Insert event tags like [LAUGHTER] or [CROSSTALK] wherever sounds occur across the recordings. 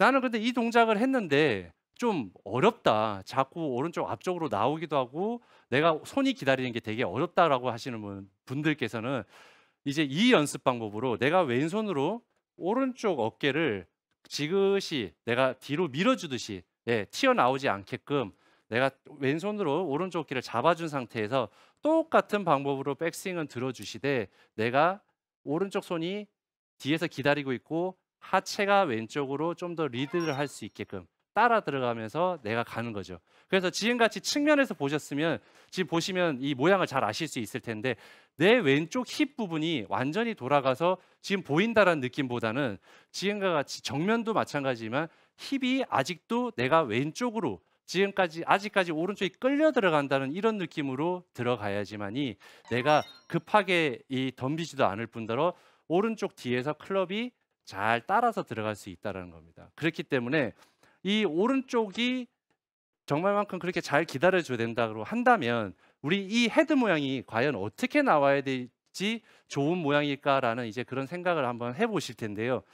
나는 근데 이 동작을 했는데 좀 어렵다. 자꾸 오른쪽 앞쪽으로 나오기도 하고 내가 손이 기다리는 게 되게 어렵다라고 하시는 분, 분들께서는 이제 이 연습 방법으로 내가 왼손으로 오른쪽 어깨를 지그시 내가 뒤로 밀어주듯이 예, 튀어나오지 않게끔 내가 왼손으로 오른쪽 어깨를 잡아준 상태에서 똑같은 방법으로 백스윙은 들어주시되 내가 오른쪽 손이 뒤에서 기다리고 있고 하체가 왼쪽으로 좀 더 리드를 할 수 있게끔 따라 들어가면서 내가 가는 거죠. 그래서 지금같이 측면에서 보셨으면 지금 보시면 이 모양을 잘 아실 수 있을 텐데 내 왼쪽 힙 부분이 완전히 돌아가서 지금 보인다라는 느낌보다는 지금과 같이 정면도 마찬가지지만 힙이 아직도 내가 왼쪽으로 지금까지 아직까지 오른쪽이 끌려 들어간다는 이런 느낌으로 들어가야지만이 내가 급하게 이 덤비지도 않을 뿐더러 오른쪽 뒤에서 클럽이 잘 따라서 들어갈 수 있다는 겁니다. 그렇기 때문에 이 오른쪽이 정말만큼 그렇게 잘 기다려줘야 된다고 한다면 우리 이 헤드 모양이 과연 어떻게 나와야 될지 좋은 모양일까라는 이제 그런 생각을 한번 해보실 텐데요.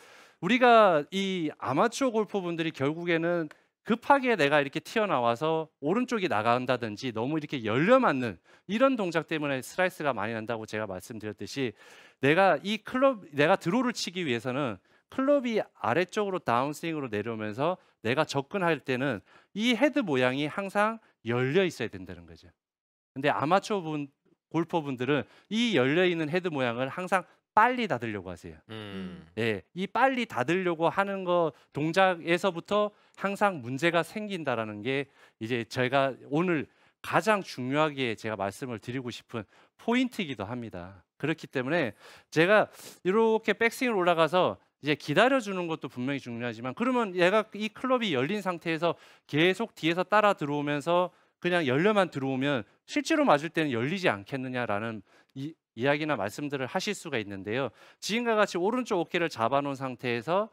우리가 이 아마추어 골퍼분들이 결국에는 급하게 내가 이렇게 튀어나와서 오른쪽이 나간다든지 너무 이렇게 열려 맞는 이런 동작 때문에 슬라이스가 많이 난다고 제가 말씀드렸듯이 내가 이 클럽 내가 드로를 치기 위해서는 클럽이 아래쪽으로 다운스윙으로 내려오면서 내가 접근할 때는 이 헤드 모양이 항상 열려 있어야 된다는 거죠. 근데 아마추어 분 골퍼분들은 이 열려 있는 헤드 모양을 항상 빨리 닫으려고 하세요. 음. 예, 이 빨리 닫으려고 하는 거 동작에서부터 항상 문제가 생긴다라는 게 이제 제가 오늘 가장 중요하게 제가 말씀을 드리고 싶은 포인트이기도 합니다. 그렇기 때문에 제가 이렇게 백스윙을 올라가서 이제 기다려주는 것도 분명히 중요하지만 그러면 얘가 이 클럽이 열린 상태에서 계속 뒤에서 따라 들어오면서 그냥 열려만 들어오면 실제로 맞을 때는 열리지 않겠느냐라는 이, 이야기나 말씀들을 하실 수가 있는데요. 지금과 같이 오른쪽 어깨를 잡아놓은 상태에서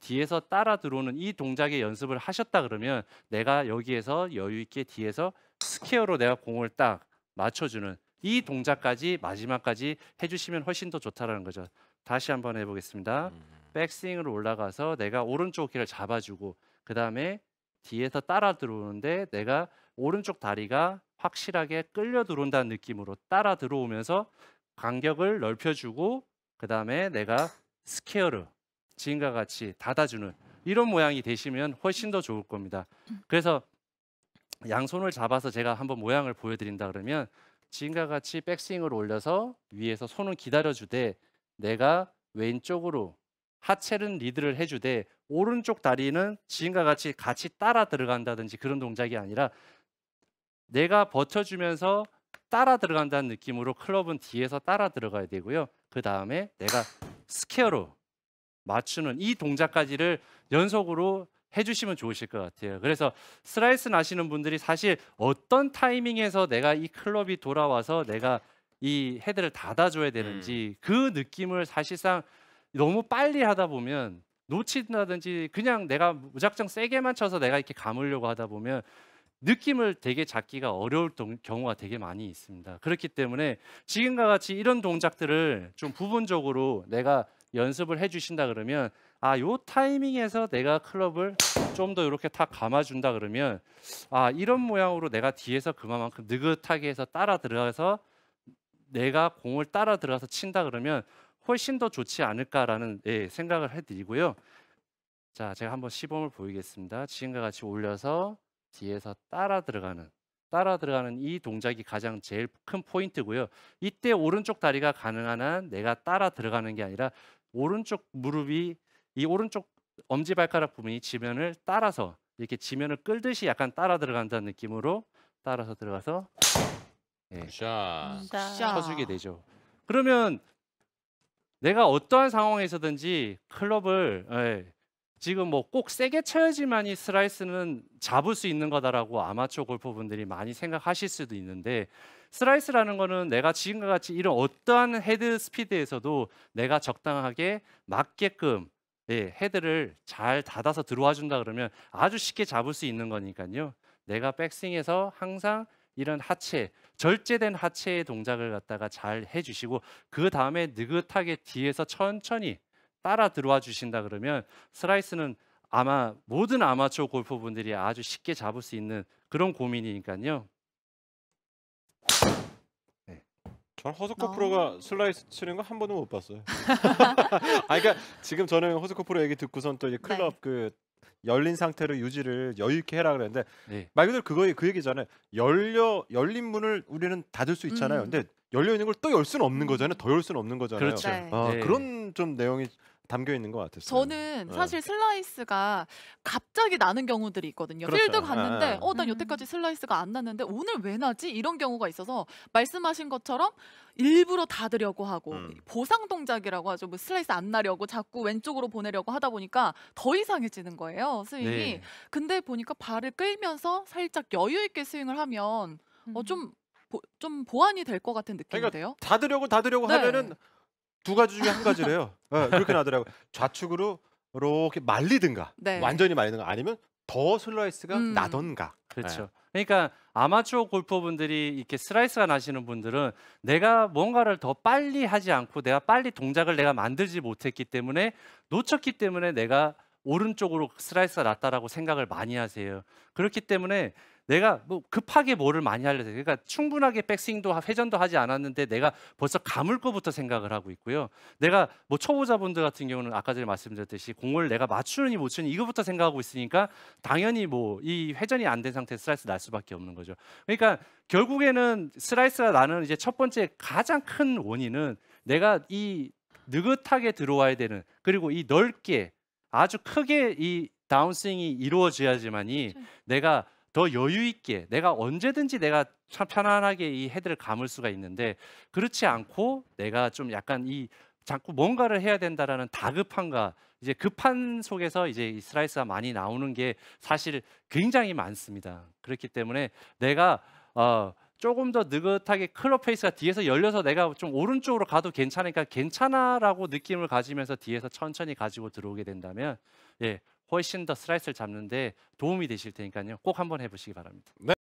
뒤에서 따라 들어오는 이 동작의 연습을 하셨다 그러면 내가 여기에서 여유 있게 뒤에서 스퀘어로 내가 공을 딱 맞춰주는 이 동작까지 마지막까지 해주시면 훨씬 더 좋다라는 거죠. 다시 한번 해보겠습니다. 음. 백스윙으로 올라가서 내가 오른쪽 어를 잡아주고 그 다음에 뒤에서 따라 들어오는데 내가 오른쪽 다리가 확실하게 끌려 들어온다는 느낌으로 따라 들어오면서 간격을 넓혀주고 그 다음에 내가 스퀘어를 지금과 같이 닫아주는 이런 모양이 되시면 훨씬 더 좋을 겁니다. 그래서 양손을 잡아서 제가 한번 모양을 보여드린다 그러면 지금과 같이 백스윙을 올려서 위에서 손은 기다려주되 내가 왼쪽으로 하체는 리드를 해주되 오른쪽 다리는 지금과 같이 같이 따라 들어간다든지 그런 동작이 아니라 내가 버텨주면서 따라 들어간다는 느낌으로 클럽은 뒤에서 따라 들어가야 되고요. 그 다음에 내가 스퀘어로 맞추는 이 동작까지를 연속으로 해주시면 좋으실 것 같아요. 그래서 슬라이스 나시는 분들이 사실 어떤 타이밍에서 내가 이 클럽이 돌아와서 내가 이 헤드를 닫아줘야 되는지 음. 그 느낌을 사실상 너무 빨리 하다 보면 놓친다든지 그냥 내가 무작정 세게만 쳐서 내가 이렇게 감으려고 하다 보면 느낌을 되게 잡기가 어려울 경우가 되게 많이 있습니다. 그렇기 때문에 지금과 같이 이런 동작들을 좀 부분적으로 내가 연습을 해주신다 그러면 아 요 타이밍에서 내가 클럽을 좀 더 이렇게 탁 감아준다 그러면 아 이런 모양으로 내가 뒤에서 그만큼 느긋하게 해서 따라 들어가서 내가 공을 따라 들어가서 친다 그러면 훨씬 더 좋지 않을까라는 예, 생각을 해드리고요. 자, 제가 한번 시범을 보이겠습니다. 지금과 같이 올려서 뒤에서 따라 들어가는 따라 들어가는 이 동작이 가장 제일 큰 포인트고요. 이때 오른쪽 다리가 가능한 한 내가 따라 들어가는 게 아니라 오른쪽 무릎이 이 오른쪽 엄지발가락 부분이 지면을 따라서 이렇게 지면을 끌듯이 약간 따라 들어간다는 느낌으로 따라서 들어가서 예, 쳐주게 되죠. 그러면 내가 어떠한 상황에서든지 클럽을 예, 지금 뭐 꼭 세게 쳐야지만이 슬라이스는 잡을 수 있는 거다라고 아마추어 골퍼분들이 많이 생각하실 수도 있는데 슬라이스라는 거는 내가 지금과 같이 이런 어떠한 헤드 스피드에서도 내가 적당하게 맞게끔 예, 헤드를 잘 닫아서 들어와 준다 그러면 아주 쉽게 잡을 수 있는 거니까요. 내가 백스윙에서 항상 이런 하체 절제된 하체의 동작을 갖다가 잘 해주시고 그 다음에 느긋하게 뒤에서 천천히 따라 들어와 주신다 그러면 슬라이스는 아마 모든 아마추어 골퍼분들이 아주 쉽게 잡을 수 있는 그런 고민이니까요. 네. 전 허스코 아. 프로가 슬라이스 치는 거 한 번도 못 봤어요. [LAUGHS] 아 그러니까 지금 저는 허스코 프로 얘기 듣고선 또 이제 클럽 네. 그 열린 상태로 유지를 여유 있게 해라 그랬는데 네. 말 그대로 그거 에그 얘기잖아요. 열려 열린 문을 우리는 닫을 수 있잖아요. 음. 근데 열려 있는 걸 또 열 수는 없는 거잖아요. 더 열 수는 없는 거잖아요. 그렇죠. 네. 아, 네. 그런 좀 내용이 담겨 있는 것 같았어요. 저는 예. 사실 슬라이스가 갑자기 나는 경우들이 있거든요. 그렇죠. 필드 예, 갔는데 아, 어, 난 음. 여태까지 슬라이스가 안 났는데 오늘 왜 나지? 이런 경우가 있어서 말씀하신 것처럼 일부러 닫으려고 하고 음. 보상 동작이라고 하죠. 뭐 슬라이스 안 나려고 자꾸 왼쪽으로 보내려고 하다 보니까 더 이상해지는 거예요. 스윙이. 네. 근데 보니까 발을 끌면서 살짝 여유 있게 스윙을 하면 어, 음. 좀, 보, 좀 보완이 될 것 같은 느낌이데 그러니까 닫으려고 닫으려고 네. 하면은 두 가지 중에 한 가지래요. 네, [LAUGHS] 그렇게 나더라고. 좌측으로 이렇게 말리든가 네. 완전히 말리든가 아니면 더 슬라이스가 음. 나던가. 그렇죠. 예. 그러니까 아마추어 골퍼분들이 이렇게 슬라이스가 나시는 분들은 내가 뭔가를 더 빨리 하지 않고 내가 빨리 동작을 내가 만들지 못했기 때문에 놓쳤기 때문에 내가 오른쪽으로 슬라이스가 났다라고 생각을 많이 하세요. 그렇기 때문에 내가 뭐 급하게 뭐를 많이 하려고 해요. 그러니까 충분하게 백스윙도 회전도 하지 않았는데 내가 벌써 감을 거부터 생각을 하고 있고요. 내가 뭐 초보자분들 같은 경우는 아까 전에 말씀드렸듯이 공을 내가 맞추느니 못 추느니 이거부터 생각하고 있으니까 당연히 뭐 이 회전이 안 된 상태에서 슬라이스 날 수밖에 없는 거죠. 그러니까 결국에는 슬라이스가 나는 이제 첫 번째 가장 큰 원인은 내가 이 느긋하게 들어와야 되는 그리고 이 넓게 아주 크게 이 다운스윙이 이루어져야지만이 그렇죠. 내가 더 여유 있게 내가 언제든지 내가 참 편안하게 이 헤드를 감을 수가 있는데 그렇지 않고 내가 좀 약간 이 자꾸 뭔가를 해야 된다라는 다급함과 이제 급한 속에서 이제 이 스라이스가 많이 나오는 게 사실 굉장히 많습니다. 그렇기 때문에 내가 어 조금 더 느긋하게 클럽 페이스가 뒤에서 열려서 내가 좀 오른쪽으로 가도 괜찮으니까 괜찮아라고 느낌을 가지면서 뒤에서 천천히 가지고 들어오게 된다면 예 훨씬 더 슬라이스를 잡는데 도움이 되실 테니까요 꼭 한번 해보시기 바랍니다. 네.